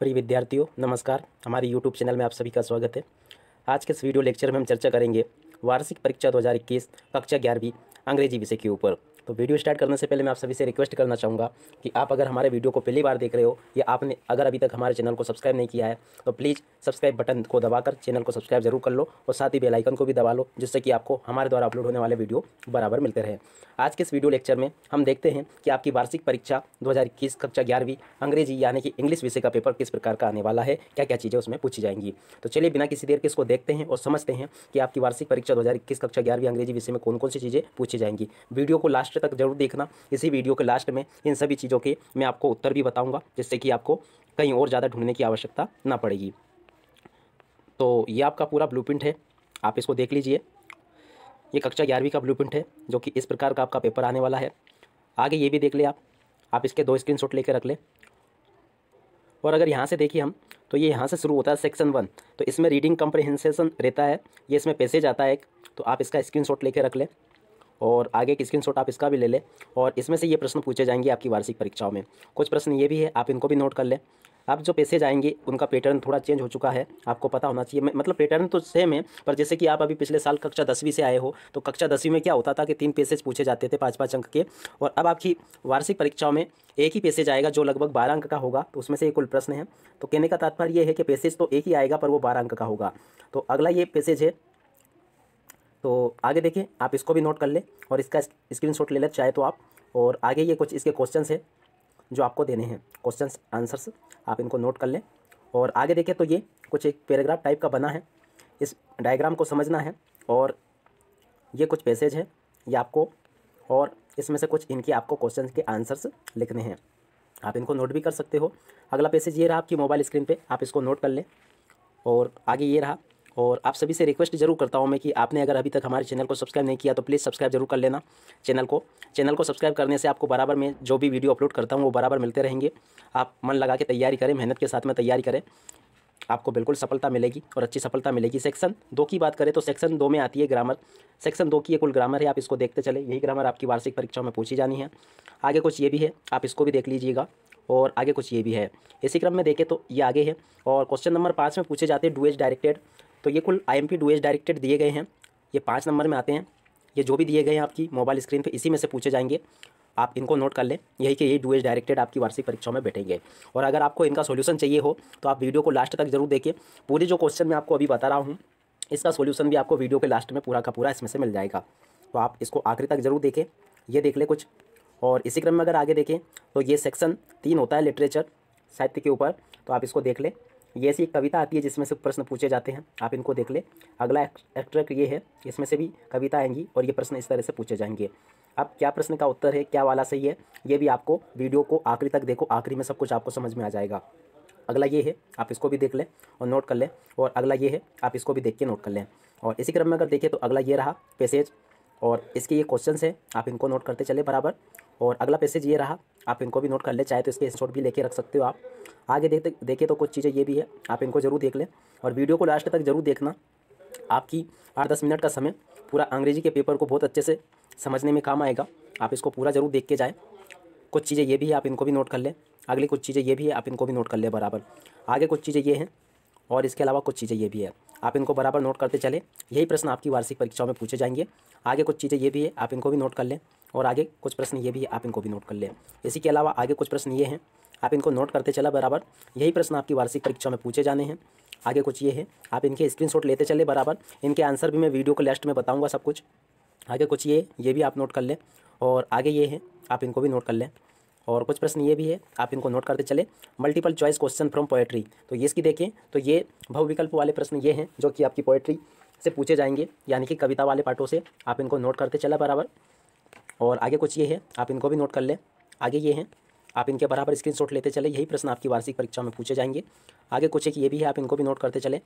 प्रिय विद्यार्थियों नमस्कार हमारे यूट्यूब चैनल में आप सभी का स्वागत है आज के इस वीडियो लेक्चर में हम चर्चा करेंगे वार्षिक परीक्षा 2021 कक्षा ग्यारहवीं अंग्रेजी विषय के ऊपर तो वीडियो स्टार्ट करने से पहले मैं आप सभी से रिक्वेस्ट करना चाहूँगा कि आप अगर हमारे वीडियो को पहली बार देख रहे हो या आपने अगर अभी तक हमारे चैनल को सब्सक्राइब नहीं किया है तो प्लीज़ सब्सक्राइब बटन को दबाकर चैनल को सब्सक्राइब जरूर कर लो और साथ ही बेलाइकन को भी दबा लो जिससे कि आपको हमारे द्वारा अपलोड होने वाले वीडियो बराबर मिलते रहे आज के इस वीडियो लेक्चर में हम देखते हैं कि आपकी वार्षिक परीक्षा दो कक्षा ग्यारहवीं अंग्रेजी यानी कि इंग्लिश विषय का पेपर किस प्रकार का आने वाला है क्या क्या चीज़ें उसमें पूछी जाएंगी तो चलिए बिना किसी देर के इसको देखते हैं और समझते हैं कि आपकी वार्षिक परीक्षा दो कक्षा ग्यारहवीं अंग्रेजी विषय में कौन कौन सी चीज़ें पूछी जाएंगी वीडियो को लास्ट तक जरूर देखना इसी वीडियो के लास्ट में इन सभी चीज़ों के मैं आपको उत्तर भी बताऊँगा जिससे कि आपको कहीं और ज़्यादा ढूंढने की आवश्यकता ना पड़ेगी तो ये आपका पूरा ब्लू है आप इसको देख लीजिए ये कक्षा ग्यारहवीं का ब्लू है जो कि इस प्रकार का आपका पेपर आने वाला है आगे ये भी देख लें आप आप इसके दो स्क्रीनशॉट लेकर रख लें और अगर यहाँ से देखिए हम तो ये यहाँ से शुरू होता है सेक्शन वन तो इसमें रीडिंग कंप्रहेंसेशन रहता है ये इसमें पैसेज आता है एक तो आप इसका स्क्रीनशॉट लेकर रख लें और आगे की स्क्रीन आप इसका भी ले लें और इसमें से ये प्रश्न पूछे जाएंगे आपकी वार्षिक परीक्षाओं में कुछ प्रश्न ये भी है आप इनको भी नोट कर लें अब जो पैसे जाएंगे उनका पैटर्न थोड़ा चेंज हो चुका है आपको पता होना चाहिए मतलब पैटर्न तो सेम है पर जैसे कि आप अभी पिछले साल कक्षा दसवीं से आए हो तो कक्षा दसवीं में क्या होता था कि तीन पैसेज पूछे जाते थे पाँच पाँच अंक के और अब आपकी वार्षिक परीक्षाओं में एक ही पैसेज आएगा जो लगभग बारह अंक का होगा तो उसमें से एक कुल प्रश्न है तो कहने का तात्पर्य यह है कि पैसेज तो एक ही आएगा पर वो बारह अंक का होगा तो अगला ये पैसेज है तो आगे देखिए आप इसको भी नोट कर ले और इसका स्क्रीन ले लें चाहे तो आप और आगे ये कुछ इसके क्वेश्चन है जो आपको देने हैं क्वेश्चन आंसर्स आप इनको नोट कर लें और आगे देखें तो ये कुछ एक पैराग्राफ टाइप का बना है इस डायग्राम को समझना है और ये कुछ पैसेज है ये आपको और इसमें से कुछ इनके आपको क्वेश्चन के आंसर्स लिखने हैं आप इनको नोट भी कर सकते हो अगला पैसेज ये रहा आपकी मोबाइल स्क्रीन पे आप इसको नोट कर लें और आगे ये रहा और आप सभी से रिक्वेस्ट जरूर करता हूँ मैं कि आपने अगर अभी तक हमारे चैनल को सब्सक्राइब नहीं किया तो प्लीज़ सब्सक्राइब जरूर कर लेना चैनल को चैनल को सब्सक्राइब करने से आपको बराबर में जो भी वीडियो अपलोड करता हूँ वो बराबर मिलते रहेंगे आप मन लगा के तैयारी करें मेहनत के साथ में तैयारी करें आपको बिल्कुल सफलता मिलेगी और अच्छी सफलता मिलेगी सेक्शन दो की बात करें तो सेक्शन दो में आती है ग्रामर सेक्शन दो की ये कुल ग्रामर है आप इसको देखते चले यही ग्रामर आपकी वार्षिक परीक्षाओं में पूछी जानी है आगे कुछ ये भी है आप इसको भी देख लीजिएगा और आगे कुछ ये भी है इसी क्रम में देखें तो ये आगे है और क्वेश्चन नंबर पाँच में पूछे जाते हैं एज डायरेक्टेड तो ये कुल आई एम पी डायरेक्टेड दिए गए हैं ये पाँच नंबर में आते हैं ये जो भी दिए गए हैं आपकी मोबाइल स्क्रीन पर इसी में से पूछे जाएंगे आप इनको नोट कर लें यही कि ये डुएज डायरेक्टेड आपकी वार्षिक परीक्षाओं में बैठेंगे और अगर आपको इनका सोल्यूशन चाहिए हो तो आप वीडियो को लास्ट तक जरूर देखिए पूरे जो क्वेश्चन मैं आपको अभी बता रहा हूँ इसका सोल्यूशन भी आपको वीडियो के लास्ट में पूरा का पूरा इसमें से मिल जाएगा तो आप इसको आखिरी तक जरूर देखें ये देख लें कुछ और इसी क्रम में अगर आगे देखें तो ये सेक्शन तीन होता है लिटरेचर साहित्य के ऊपर तो आप इसको देख लें ये ऐसी एक कविता आती है जिसमें से प्रश्न पूछे जाते हैं आप इनको देख लें अगला एक्ट्रक ये है इसमें से भी कविता आएंगी और ये प्रश्न इस तरह से पूछे जाएंगे अब क्या प्रश्न का उत्तर है क्या वाला सही है ये भी आपको वीडियो को आखिरी तक देखो आखिरी में सब कुछ आपको समझ में आ जाएगा अगला ये है आप इसको भी देख लें और नोट कर लें और अगला ये है आप इसको भी देख के नोट कर लें और इसी क्रम में अगर देखें तो अगला ये रहा पैसेज और इसके ये क्वेश्चन हैं आप इनको नोट करते चले बराबर और अगला पैसेज ये रहा आप इनको भी नोट कर ले चाहे तो इसके शॉट भी लेके रख सकते हो आप आगे देखते देखें तो कुछ चीज़ें ये भी है आप इनको ज़रूर देख लें और वीडियो को लास्ट तक ज़रूर देखना आपकी आठ दस मिनट का समय पूरा अंग्रेजी के पेपर को बहुत अच्छे से समझने में काम आएगा आप इसको पूरा ज़रूर देख के जाएँ कुछ चीज़ें ये भी है आप इनको भी नोट कर लें अगली कुछ चीज़ें ये भी है आप इनको भी नोट कर लें बराबर आगे कुछ चीज़ें ये हैं और इसके अलावा कुछ चीज़ें ये भी है आप इनको बराबर नोट करते चले यही प्रश्न आपकी वार्षिक परीक्षाओं में पूछे जाएंगे आगे कुछ चीज़ें ये भी है आप इनको भी नोट कर लें और आगे कुछ प्रश्न ये भी आप इनको भी नोट कर लें इसी के अलावा आगे कुछ प्रश्न ये हैं आप इनको नोट करते चला बराबर यही प्रश्न आपकी वार्षिक परीक्षा में पूछे जाने हैं आगे कुछ ये है आप इनके स्क्रीनशॉट लेते चले बराबर इनके आंसर भी मैं वीडियो को लास्ट में बताऊँगा सब कुछ आगे कुछ ये ये भी आप नोट कर लें और आगे ये है आप इनको भी नोट कर लें और कुछ प्रश्न ये भी है आप इनको नोट करते चले multiple choice question from poetry तो ये इसकी देखें तो ये बहुविकल्प वाले प्रश्न ये हैं जो कि आपकी पोएट्री से पूछे जाएंगे यानी कि कविता वाले पाठों से आप इनको नोट करते चला बराबर और आगे कुछ ये है आप इनको भी नोट कर लें आगे ये हैं आप इनके बराबर शॉट लेते चले यही प्रश्न आपकी वार्षिक परीक्षा में पूछे जाएंगे आगे कुछ एक ये भी है आप इनको भी नोट करते चले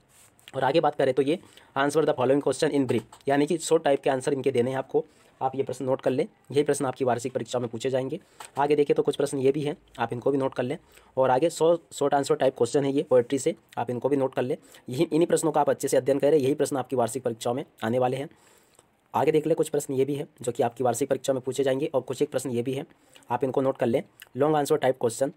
और आगे बात करें तो ये answer the following question in brief यानी कि शॉर्ट टाइप के आंसर इनके देने हैं आपको आप ये प्रश्न नोट कर लें यही प्रश्न आपकी वार्षिक परीक्षा में पूछे जाएंगे आगे देखिए तो कुछ प्रश्न ये भी हैं आप इनको भी नोट कर लें और आगे सौ शॉर्ट आंसर टाइप क्वेश्चन है ये पोएट्री से आप इनको भी नोट कर लें यही इन्हीं प्रश्नों का आप अच्छे से अध्ययन करें यही प्रश्न आपकी वार्षिक परीक्षाओं में आने वाले हैं आगे देख लें कुछ प्रश्न ये भी है जो कि आपकी वार्षिक परीक्षा में पूछे जाएंगे और कुछ एक प्रश्न ये भी है आप इनको नोट कर लें लॉन्ग आंसर टाइप क्वेश्चन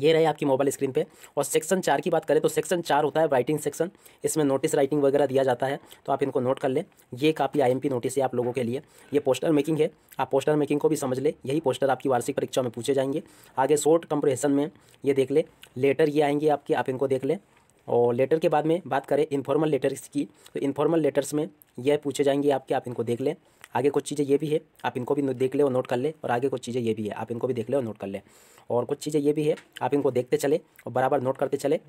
ये रहे आपकी मोबाइल स्क्रीन पे और सेक्शन चार की बात करें तो सेक्शन चार होता है राइटिंग सेक्शन इसमें नोटिस राइटिंग वगैरह दिया जाता है तो आप इनको नोट कर लें ये काफ़ी आईएमपी नोटिस है आप लोगों के लिए ये पोस्टर मेकिंग है आप पोस्टर मेकिंग को भी समझ लें यही पोस्टर आपकी वार्षिक परीक्षा में पूछे जाएंगे आगे शॉर्ट कंप्रेशन में ये देख लें लेटर ये आएंगे आपके आप इनको देख लें और लेटर के बाद में बात करें इन्फॉर्मल लेटर्स की तो इनफॉर्मल लेटर्स में यह पूछे जाएंगे आपके आप इनको देख लें आगे कुछ चीज़ें ये भी है आप इनको भी देख लें और नोट कर ले और आगे कुछ चीज़ें ये भी है आप इनको भी देख लें और नोट कर लें और कुछ चीज़ें ये भी है आप इनको देखते चले और बराबर नोट करते चले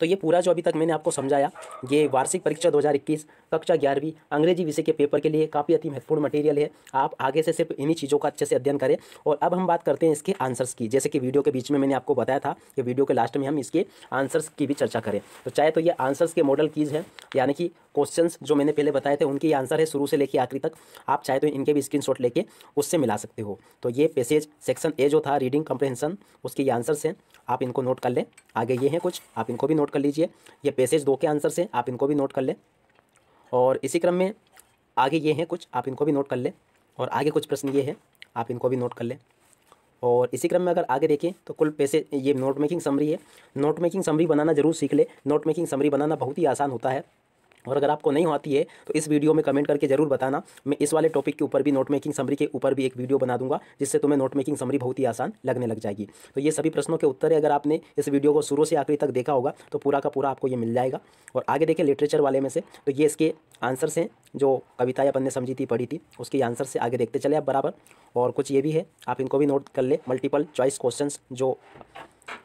तो ये पूरा जो अभी तक मैंने आपको समझाया ये वार्षिक परीक्षा 2021 कक्षा ग्यारहवीं अंग्रेजी विषय के पेपर के लिए काफ़ी अति महत्वपूर्ण मटेरियल है आप आगे से सिर्फ इन्हीं चीज़ों का अच्छे से अध्ययन करें और अब हम बात करते हैं इसके आंसर्स की जैसे कि वीडियो के बीच में मैंने आपको बताया था कि वीडियो के लास्ट में हम इसके आंसर्स की भी चर्चा करें तो चाहे तो ये आंसर्स के मॉडल कीज हैं यानी कि क्वेश्चंस जो मैंने पहले बताए थे उनके आंसर है शुरू से लेकर आखिरी तक आप चाहे तो इनके भी स्क्रीन लेके उससे मिला सकते हो तो ये पैसेज सेक्शन ए जो था रीडिंग कम्प्रहेंसन उसके ये आंसर्स हैं आप इनको नोट कर लें आगे ये हैं कुछ आप इनको भी नोट कर लीजिए ये पैसेज दो के आंसर से आप इनको भी नोट कर लें और इसी क्रम में आगे ये हैं कुछ आप इनको भी नोट कर लें और आगे कुछ प्रश्न ये हैं आप इनको भी नोट कर लें और इसी क्रम में अगर आगे देखें तो कुल पैसे ये नोट मेकिंग समरी है नोट मेकिंग समरी बनाना जरूर सीख ले नोट मेकिंग समरी बनाना बहुत ही आसान होता है और अगर आपको नहीं आती है तो इस वीडियो में कमेंट करके ज़रूर बताना मैं इस वाले टॉपिक के ऊपर भी नोट मेकिंग समरी के ऊपर भी एक वीडियो बना दूंगा जिससे तुम्हें नोट मेकिंग समरी बहुत ही आसान लगने लग जाएगी तो ये सभी प्रश्नों के उत्तर अगर आपने इस वीडियो को शुरू से आखिरी तक देखा होगा तो पूरा का पूरा आपको ये मिल जाएगा और आगे देखें लिटरेचर वाले में से तो ये इसके आंसर्स हैं जो कविता अपन ने समझी थी पढ़ी थी उसके आंसर से आगे देखते चले आप बराबर और कुछ ये भी है आप इनको भी नोट कर ले मल्टीपल चॉइस क्वेश्चन जो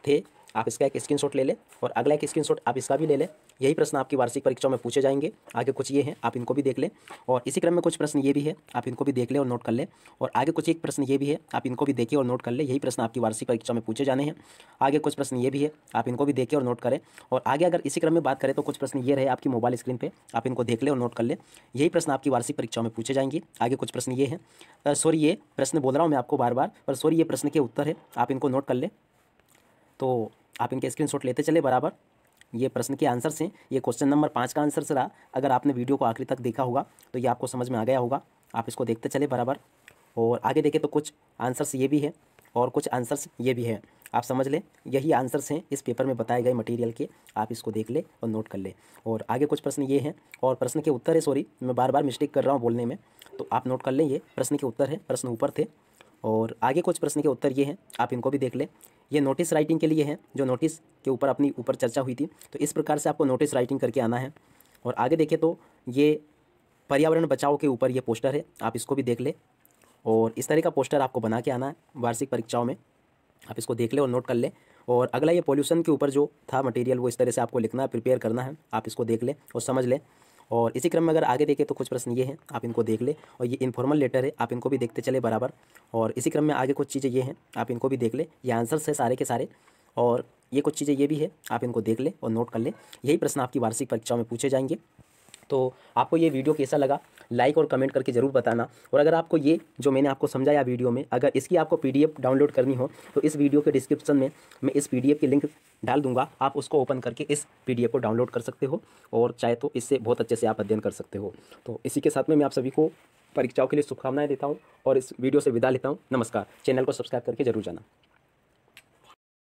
थे आप इसका एक स्क्रीनशॉट ले लें और अगला एक स्क्रीनशॉट आप इसका भी ले लें यही प्रश्न आपकी वार्षिक परीक्षा में पूछे जाएंगे आगे कुछ ये हैं आप इनको भी देख लें और इसी क्रम में कुछ प्रश्न ये भी है आप इनको भी देख लें और नोट कर लें और आगे कुछ एक प्रश्न ये भी है आप इनको भी देखिए और नोट कर लें यही प्रश्न आपकी वार्षिक परीक्षा में पूछे जाने हैं आगे कुछ प्रश्न ये भी है आप इनको भी देखिए और नोट करें और आगे अगर इसी क्रम में बात करें तो कुछ प्रश्न ये रहे आपकी मोबाइल स्क्रीन पर आप इनको देख लें और नोट कर लें यही प्रश्न आपकी वार्षिक परीक्षा में पूछे जाएंगे आगे कुछ प्रश्न ये हैं सॉरी ये प्रश्न बोल रहा हूँ मैं आपको बार बार पर सॉरी ये प्रश्न के उत्तर है आप इनको नोट कर लें तो आप इनके स्क्रीनशॉट लेते चले बराबर ये प्रश्न के आंसर्स हैं ये क्वेश्चन नंबर पाँच का आंसर रहा अगर आपने वीडियो को आखिरी तक देखा होगा तो ये आपको समझ में आ गया होगा आप इसको देखते चले बराबर और आगे देखें तो कुछ आंसर्स ये भी है और कुछ आंसर्स ये भी है आप समझ लें यही आंसर्स हैं इस पेपर में बताए गए मटेरियल के आप इसको देख ले और नोट कर ले और आगे कुछ प्रश्न ये हैं और प्रश्न के उत्तर है सॉरी मैं बार बार मिस्टेक कर रहा हूँ बोलने में तो आप नोट कर लें ये प्रश्न के उत्तर है प्रश्न ऊपर थे और आगे कुछ प्रश्न के उत्तर ये हैं आप इनको भी देख लें ये नोटिस राइटिंग के लिए है जो नोटिस के ऊपर अपनी ऊपर चर्चा हुई थी तो इस प्रकार से आपको नोटिस राइटिंग करके आना है और आगे देखें तो ये पर्यावरण बचाव के ऊपर ये पोस्टर है आप इसको भी देख ले और इस तरह का पोस्टर आपको बना के आना है वार्षिक परीक्षाओं में आप इसको देख ले और नोट कर ले और अगला ये पोल्यूशन के ऊपर जो था मटेरियल वो इस तरह से आपको लिखना है प्रिपेयर करना है आप इसको देख ले और समझ ले और इसी क्रम में अगर आगे देखें तो कुछ प्रश्न ये हैं आप इनको देख लें और ये इन्फॉर्मल लेटर है आप इनको भी देखते चले बराबर और इसी क्रम में आगे कुछ चीज़ें ये हैं आप इनको भी देख लें ये आंसर्स है सारे के सारे और ये कुछ चीज़ें ये भी है आप इनको देख लें और नोट कर लें यही प्रश्न आपकी वार्षिक परीक्षाओं में पूछे जाएंगे तो आपको ये वीडियो कैसा लगा लाइक और कमेंट करके ज़रूर बताना और अगर आपको ये जो मैंने आपको समझाया वीडियो में अगर इसकी आपको पीडीएफ डाउनलोड करनी हो तो इस वीडियो के डिस्क्रिप्शन में मैं इस पीडीएफ की लिंक डाल दूंगा आप उसको ओपन करके इस पीडीएफ को डाउनलोड कर सकते हो और चाहे तो इससे बहुत अच्छे से आप अध्ययन कर सकते हो तो इसी के साथ में मैं आप सभी को परीक्षाओं के लिए शुभकामनाएं देता हूँ और इस वीडियो से विदा लेता हूँ नमस्कार चैनल को सब्सक्राइब करके जरूर जाना